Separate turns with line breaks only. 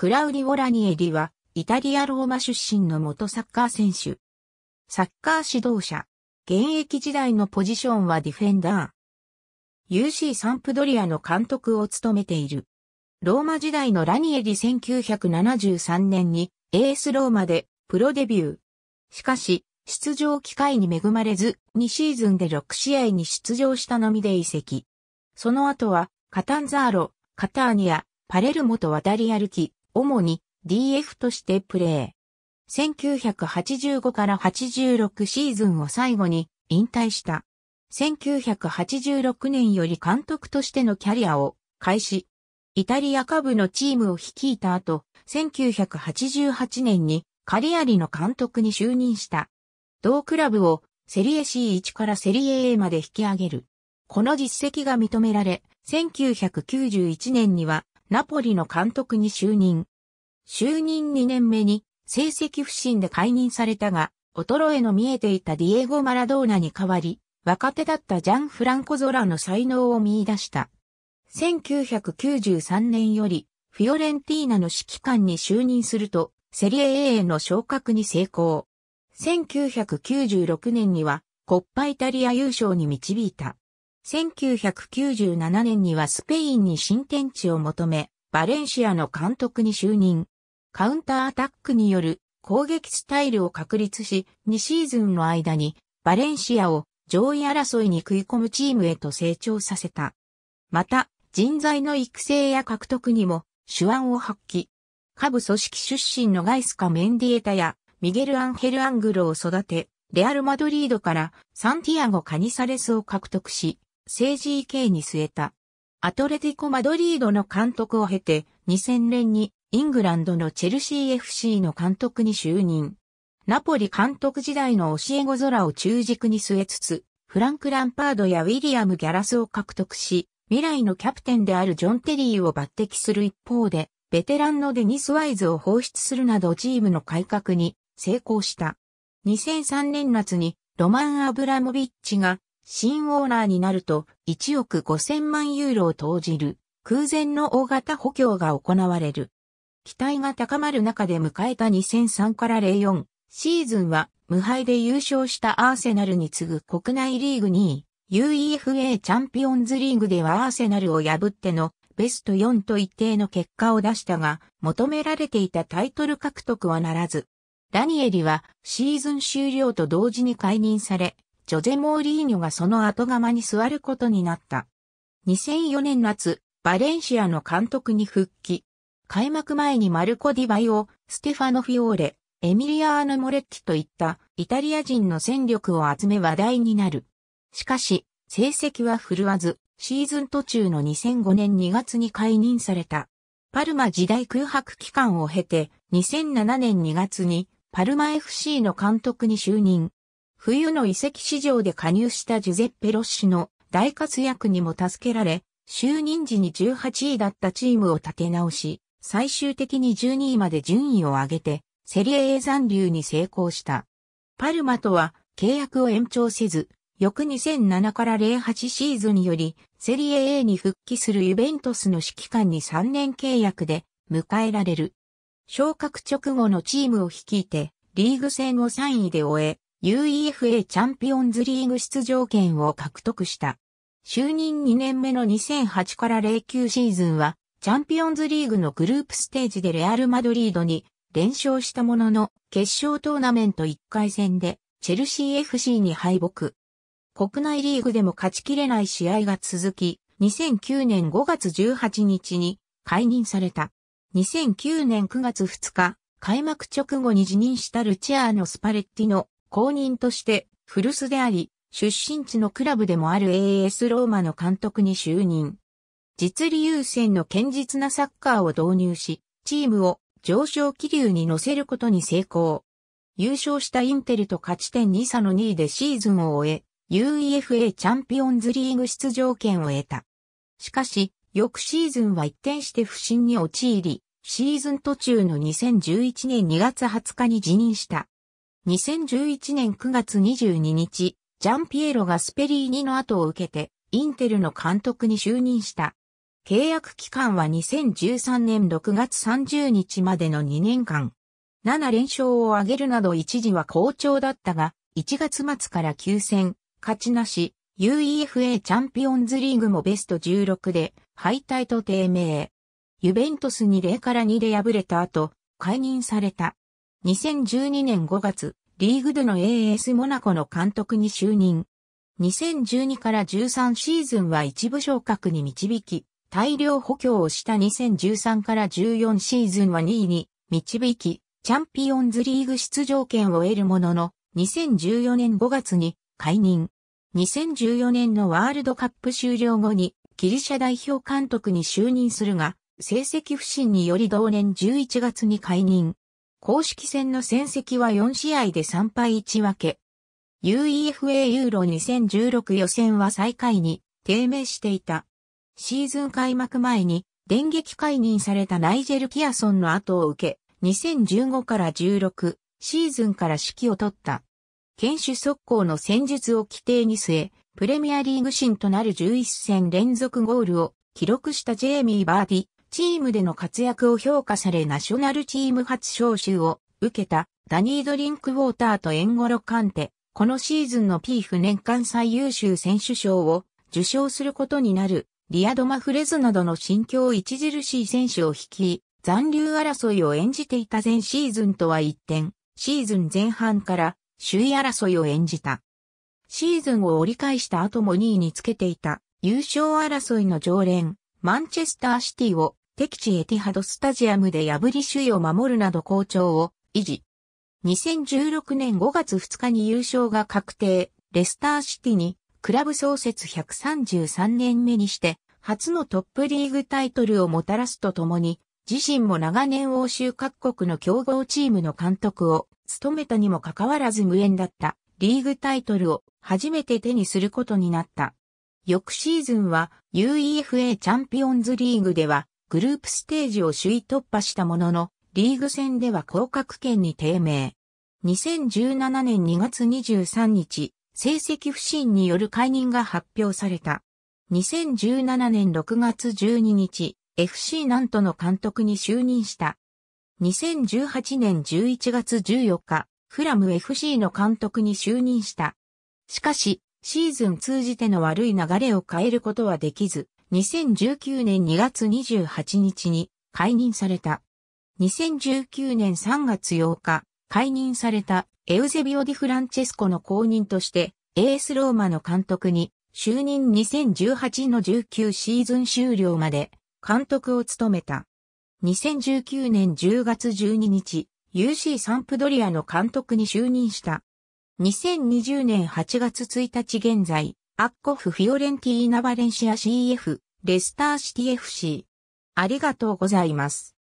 クラウディ・オラニエリは、イタリア・ローマ出身の元サッカー選手。サッカー指導者。現役時代のポジションはディフェンダー。UC サンプドリアの監督を務めている。ローマ時代のラニエリ1973年に、エースローマでプロデビュー。しかし、出場機会に恵まれず、2シーズンで6試合に出場したのみで移籍。その後は、カタンザーロ、カターニア、パレルモと渡り歩き、主に DF としてプレー。1985から86シーズンを最後に引退した。1986年より監督としてのキャリアを開始。イタリア下部のチームを率いた後、1988年にカリアリの監督に就任した。同クラブをセリエ C1 からセリエ A まで引き上げる。この実績が認められ、1991年にはナポリの監督に就任。就任2年目に成績不振で解任されたが、衰えの見えていたディエゴ・マラドーナに代わり、若手だったジャン・フランコ・ゾラの才能を見出した。1993年より、フィオレンティーナの指揮官に就任すると、セリエ A への昇格に成功。1996年には、コッパイタリア優勝に導いた。1997年にはスペインに新天地を求め、バレンシアの監督に就任。カウンターアタックによる攻撃スタイルを確立し、2シーズンの間にバレンシアを上位争いに食い込むチームへと成長させた。また、人材の育成や獲得にも手腕を発揮。下部組織出身のガイスカ・メンディエタやミゲル・アンヘル・アングロを育て、レアル・マドリードからサンティアゴ・カニサレスを獲得し、政治 EK に据えた。アトレティコ・マドリードの監督を経て、2000年にイングランドのチェルシー FC の監督に就任。ナポリ監督時代の教え子空を中軸に据えつつ、フランク・ランパードやウィリアム・ギャラスを獲得し、未来のキャプテンであるジョン・テリーを抜擢する一方で、ベテランのデニス・ワイズを放出するなどチームの改革に成功した。2003年夏にロマン・アブラモビッチが新オーナーになると1億5000万ユーロを投じる空前の大型補強が行われる。期待が高まる中で迎えた2003から04シーズンは無敗で優勝したアーセナルに次ぐ国内リーグ2位 UEFA チャンピオンズリーグではアーセナルを破ってのベスト4と一定の結果を出したが求められていたタイトル獲得はならず。ダニエリはシーズン終了と同時に解任され、ジョゼ・モーリーニョがその後釜に座ることになった。2004年夏、バレンシアの監督に復帰。開幕前にマルコ・ディバイオ、ステファノ・フィオーレ、エミリアーノ・モレッティといったイタリア人の戦力を集め話題になる。しかし、成績は振るわず、シーズン途中の2005年2月に解任された。パルマ時代空白期間を経て、2007年2月にパルマ FC の監督に就任。冬の移籍市場で加入したジュゼッペ・ロッシュの大活躍にも助けられ、就任時に18位だったチームを立て直し、最終的に12位まで順位を上げて、セリエ A 残留に成功した。パルマとは契約を延長せず、翌2007から08シーズンにより、セリエ A に復帰するユベントスの指揮官に3年契約で迎えられる。昇格直後のチームを率いて、リーグ戦を3位で終え、UEFA チャンピオンズリーグ出場権を獲得した。就任2年目の2008から09シーズンは、チャンピオンズリーグのグループステージでレアル・マドリードに連勝したものの、決勝トーナメント1回戦で、チェルシー FC に敗北。国内リーグでも勝ちきれない試合が続き、2009年5月18日に解任された。2009年9月2日、開幕直後に辞任したルチアーノ・スパレッティの公認として古巣であり、出身地のクラブでもある AS ローマの監督に就任。実利優先の堅実なサッカーを導入し、チームを上昇気流に乗せることに成功。優勝したインテルと勝ち点2差の2位でシーズンを終え、UEFA チャンピオンズリーグ出場権を得た。しかし、翌シーズンは一転して不振に陥り、シーズン途中の2011年2月20日に辞任した。2011年9月22日、ジャンピエロ・がスペリーニの後を受けて、インテルの監督に就任した。契約期間は2013年6月30日までの2年間。7連勝を挙げるなど一時は好調だったが、1月末から9戦、勝ちなし、UEFA チャンピオンズリーグもベスト16で敗退と低迷。ユベントスに0から2で敗れた後、解任された。2012年5月、リーグでの AS モナコの監督に就任。2012から13シーズンは一部昇格に導き、大量補強をした2013から14シーズンは2位に導き、チャンピオンズリーグ出場権を得るものの、2014年5月に解任。2014年のワールドカップ終了後に、ギリシャ代表監督に就任するが、成績不振により同年11月に解任。公式戦の戦績は4試合で3敗1分け。UEFA ユーロ2016予選は最下位に低迷していた。シーズン開幕前に電撃解任されたナイジェル・キアソンの後を受け、2015から16シーズンから指揮を取った。堅守速攻の戦術を規定に据え、プレミアリーグ新となる11戦連続ゴールを記録したジェイミー・バーディ、チームでの活躍を評価されナショナルチーム初招集を受けたダニー・ドリンクウォーターとエンゴロ・カンテ、このシーズンのピーフ年間最優秀選手賞を受賞することになるリアド・マフレズなどの心境著しい選手を率い、残留争いを演じていた前シーズンとは一転、シーズン前半から首位争いを演じた。シーズンを折り返した後も2位につけていた優勝争いの常連、マンチェスターシティを敵地エティハドスタジアムで破り首位を守るなど好調を維持。2016年5月2日に優勝が確定、レスターシティにクラブ創設133年目にして初のトップリーグタイトルをもたらすとともに、自身も長年欧州各国の強豪チームの監督を務めたにもかかわらず無縁だったリーグタイトルを初めて手にすることになった。翌シーズンは UEFA チャンピオンズリーグではグループステージを首位突破したものの、リーグ戦では降格圏に低迷。2017年2月23日、成績不振による解任が発表された。2017年6月12日、FC 南都の監督に就任した。2018年11月14日、フラム FC の監督に就任した。しかし、シーズン通じての悪い流れを変えることはできず、2019年2月28日に解任された。2019年3月8日、解任されたエウゼビオ・ディ・フランチェスコの後任として、エース・ローマの監督に就任2018の19シーズン終了まで監督を務めた。2019年10月12日、UC サンプドリアの監督に就任した。2020年8月1日現在、アッコフフィオレンティーナ・バレンシア CF、レスターシティ FC。ありがとうございます。